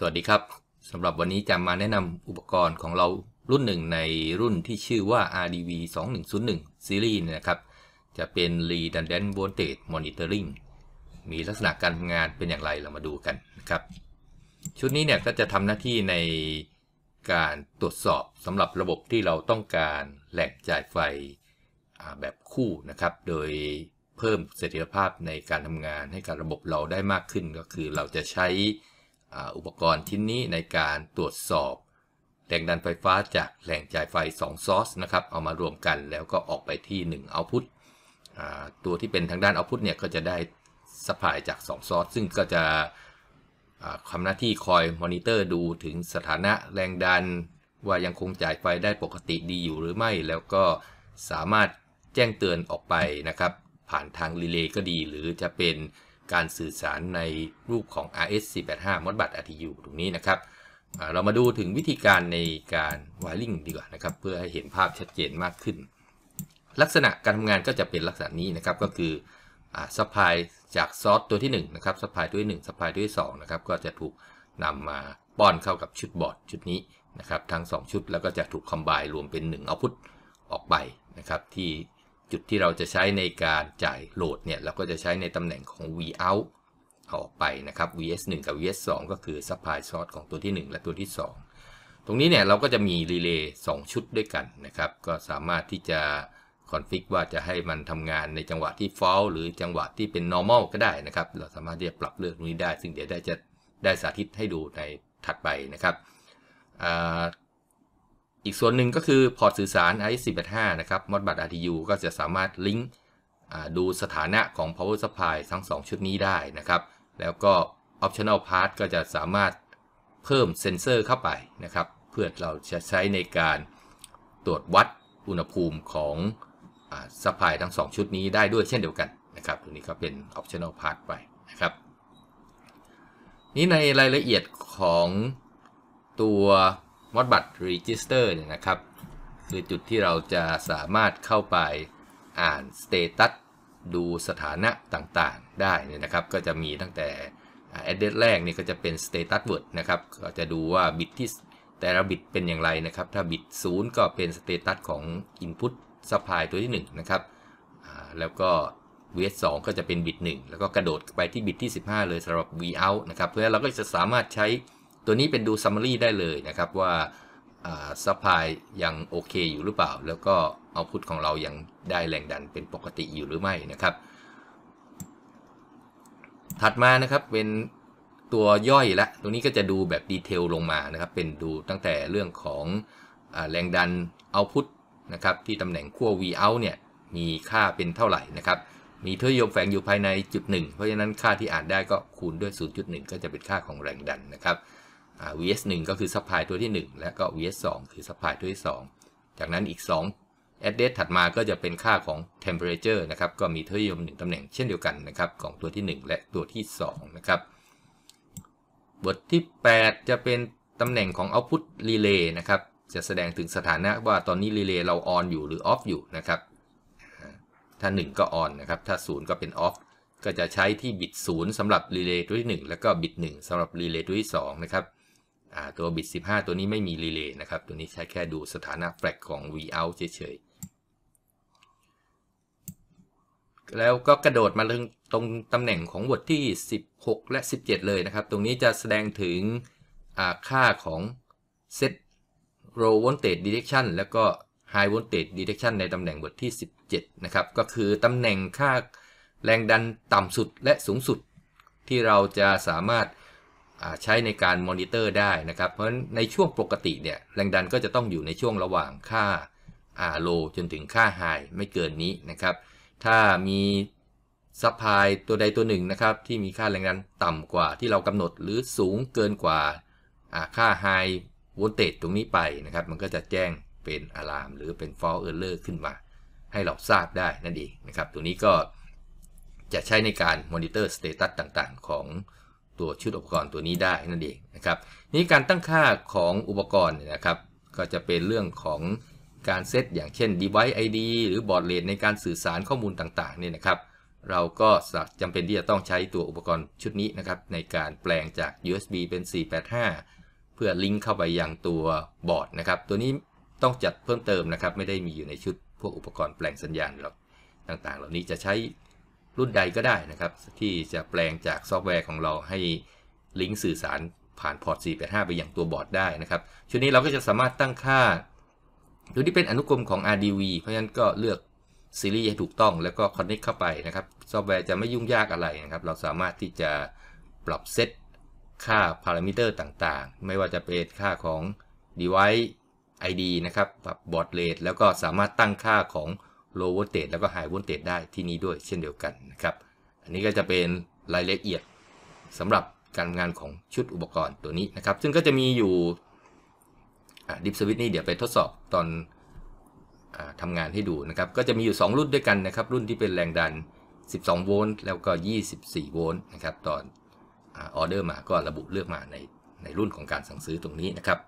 สวัสดีครับสำหรับวันนี้จะมาแนะนำอุปกรณ์ของเรารุ่นหนึ่งในรุ่นที่ชื่อว่า RDV 2101 Series นะครับ จะเป็น Redundant Voltage Monitoring มีลักษณะการทำงานเป็นอย่างไรเรามาดูกันนะครับ ชุดนี้เนี่ยก็จะทำหน้าที่ในการตรวจสอบสำหรับระบบที่เราต้องการแหลกจ่ายไฟแบบคู่นะครับโดยเพิ่มเสถียรภาพในการทำงานให้กับระบบเราได้มากขึ้น ก็คือเราจะใช้อุปกรณ์ชิ้นนี้ในการตรวจสอบแรงดันไฟฟ้าจากแหล่งจ่ายไฟ2ซอร์สนะครับเอามารวมกันแล้วก็ออกไปที่ 1 Output ตัวที่เป็นทางด้าน Output เนี่ยก็จะได้สปายจาก2ซอร์สซึ่งก็จะทำหน้าที่คอยมอนิเตอร์ดูถึงสถานะแรงดันว่ายังคงจ่ายไฟได้ปกติดีอยู่หรือไม่ แล้วก็สามารถแจ้งเตือนออกไปนะครับ ผ่านทางรีเลย์ก็ดีหรือจะเป็นการสื่อสารในรูปของ RS485 มดบัต RTU ตรงนี้นะครับ เรามาดูถึงวิธีการในการวายลิงดีกว่า นะครับ เพื่อให้เห็นภาพชัดเจนมากขึ้น ลักษณะการทำงานก็จะเป็นลักษณะนี้ นะครับ ก็คือซัพพลาย จาก ซอสตัวที่ 1 นะครับ ซัพพลายตัวที่1ซัพพลายตัวที่2นะครับ ก็จะถูกนำมาป้อนเข้ากับชุดบอร์ดชุดนี้นะครับ ทั้ง 2 ชุดแล้วก็จะถูกคอมไบรวมเป็น1เอาพุทออกไปนะครับที่จุดที่เราจะใช้ในการจ่ายโหลดเนี่ย เราก็จะใช้ในตำแหน่งของ vout ออกไปนะครับ vs 1กับ vs 2ก็คือ supply source ของตัวที่ 1 และตัวที่ 2 ตรงนี้เนี่ยเราก็จะมีรีเลย์2ชุดด้วยกันนะครับ ก็สามารถที่จะคอนฟิกว่าจะให้มันทำงานในจังหวะที่ f a l l หรือจังหวะที่เป็น normal ก็ได้นะครับ เราสามารถที่จะปรับเลือกตรงนี้ได้ซึ่งเดี๋ยวได้จะได้สาธิตให้ดูในถัดไปนะครับอีกส่วนหนึ่งก็คือพอร์ตสื่อสาร i 1 5นะครับ m อ d b u s RTU ก็จะสามารถลิงก์ดูสถานะของ power supply ทั้ง 2 ชุดนี้ได้นะครับ แล้วก็ optional part ก็จะสามารถเพิ่มเซ็นเซอร์ เข้าไปนะครับ เพื่อเราจะใช้ในการตรวจวัดอุณหภูมิของซัพพลาย ทั้ง 2 ชุดนี้ได้ด้วยเช่นเดียวกันนะครับตัวนี้ก็เป็น optional part ไปนะครับ นี่ในรายละเอียดของตัวมอดบัตรรีจิสเตอร์เนี่ยนะครับ คือจุดที่เราจะสามารถเข้าไปอ่านสเตตัสดูสถานะต่างๆได้เนี่ยนะครับ ก็จะมีตั้งแต่แอดเดสแรกเนี่ยก็จะเป็น status word นะครับก็จะดูว่าบิตที่ แต่ละบิตเป็นอย่างไรนะครับ ถ้าบิต 0 ก็เป็น status ของ input supply ตัวที่ 1 นะครับแล้วก็ vs 2ก็จะเป็นบิต 1 แล้วก็กระโดดไปที่บิตที่ 15 เลยสำหรับ vout นะครับเพราะฉะนั้นเราก็จะสามารถใช้ตัวนี้เป็นดู summary ได้เลยนะครับว่าสัพพายยัง โอเค อยู่หรือเปล่า แล้วก็เอาพุทของเรายังได้แรงดันเป็นปกติอยู่หรือไม่นะครับ ถัดมานะครับเป็นตัวย่อยละตรงนี้ก็จะดูแบบดีเทลลงมานะครับ เป็นดูตั้งแต่เรื่องของอแรงดันเอาพุทนะครับที่ตำแหน่งขั้ว V out เนี่ย มีค่าเป็นเท่าไหร่นะครับ มีเทอยมแฝงอยู่ภายในจุดหนึ่งเพราะฉะนั้นค่าที่อ่านได้ก็คูณด้วย0.1ก็จะเป็นค่าของแรงดันนะครับ vs 1ก็คือ supply ตัวที่ 1 และก็ vs 2คือ supply ตัวที่ 2 จากนั้นอีก2 address ถัดมาก็จะเป็นค่าของ temperature นะครับ ก็มีเทอร์ยม 1ตำแหน่งเช่นเดียวกันนะครับ ของตัวที่ 1 และตัวที่ 2 นะครับบทที่ 8 จะเป็นตำแหน่งของ output relay นะครับ จะแสดงถึงสถานะว่าตอนนี้รีเลย์เรา on อยู่หรือ off อยู่นะครับ ถ้า 1 ก็ on นะครับ ถ้า 0ก็เป็น off ก็จะใช้ที่บิต0สำหรับรีเลย์ตัวที่1 แล้วก็บิต1สำหรับรีเลย์ตัวที่2 นะครับตัวบิต15 ตัวนี้ไม่มีรีเลย์นะครับ ตัวนี้ใช้แค่ดูสถานะแฟลกของ vout เฉยๆ แล้วก็กระโดดมาเรื่องตรงตำแหน่งของวดที่ 16 และ 17 เลยนะครับ ตรงนี้จะแสดงถึงค่าของ set low voltage detection แล้วก็ high voltage detection ในตำแหน่งบทที่ 17 นะครับ ก็คือตำแหน่งค่าแรงดันต่ำสุดและสูงสุดที่เราจะสามารถใช้ในการมอนิเตอร์ได้นะครับ เพราะฉะนั้นในช่วงปกติเนี่ย แรงดันก็จะต้องอยู่ในช่วงระหว่างค่าโลจนถึงค่าไฮไม่เกินนี้นะครับ ถ้ามีซัพพลายตัวใดตัวหนึ่งนะครับ ที่มีค่าแรงดันต่ำกว่าที่เรากำหนดหรือสูงเกินกว่าค่าไฮโวลเตจตรงนี้ไปนะครับ มันก็จะแจ้งเป็นอะลามหรือเป็นฟอลเออร์เลอร์ขึ้นมา ให้เราทราบได้นั่นเองนะครับตัวนี้ก็จะใช้ในการมอนิเตอร์สเตตัสต่างๆ ของตัวชุดอุปกรณ์ตัวนี้ได้นั่นเองนะครับ นี่การตั้งค่าของอุปกรณ์นะครับ ก็จะเป็นเรื่องของการเซตอย่างเช่น device ID หรือบอร์ดเลนในการสื่อสารข้อมูลต่าง ๆเนี่ยนะครับ เราก็จำเป็นที่จะต้องใช้ตัวอุปกรณ์ชุดนี้นะครับ ในการแปลงจาก USB เป็น 485 เพื่อลิงก์เข้าไปยังตัวบอร์ดนะครับ ตัวนี้ต้องจัดเพิ่มเติมนะครับ ไม่ได้มีอยู่ในชุดพวกอุปกรณ์แปลงสัญญาณหรอกต่างๆ เหล่านี้จะใช้รุ่นใดก็ได้นะครับ ที่จะแปลงจากซอฟต์แวร์ของเราให้ลิงก์สื่อสารผ่านพอร์ต485 ไปยังตัวบอร์ดได้นะครับชุดนี้เราก็จะสามารถตั้งค่าตัวที่เป็นอนุกรมของ RDV เพราะฉะนั้นก็เลือก ซีรีส์ให้ถูกต้อง แล้วก็คอนเน c t เข้าไปนะครับซอฟต์แวร์จะไม่ยุ่งยากอะไรนะครับ เราสามารถที่จะ ปรับเซต ค่าพารามิเตอร์ต่างๆ ไม่ว่าจะเป็นค่าของ device ID นะครับปรับบอร์ดเรทแล้วก็สามารถตั้งค่าของโลว์โวลเตแล้วก็ไฮโวลเต t ได้ที่นี้ด้วยเช่นเดียวกันนะครับ อันนี้ก็จะเป็นรายละเอียดสำหรับการงานของชุดอุปกรณ์ตัวนี้นะครับ ซึ่งก็จะมีอยู่ดิฟสวิตนี่เดี๋ยวไปทดสอบตอนอทำงานให้ดูนะครับ ก็จะมีอยู่ 2 รุ่นด้วยกันนะครับ รุ่นที่เป็นแรงดัน 12 โวลต์แล้วก็ 24 โวลต์นะครับตอนออเดอร์มาก็ระบุเลือกมาในในรุ่นของการสั่งซื้อตรงนี้นะครับ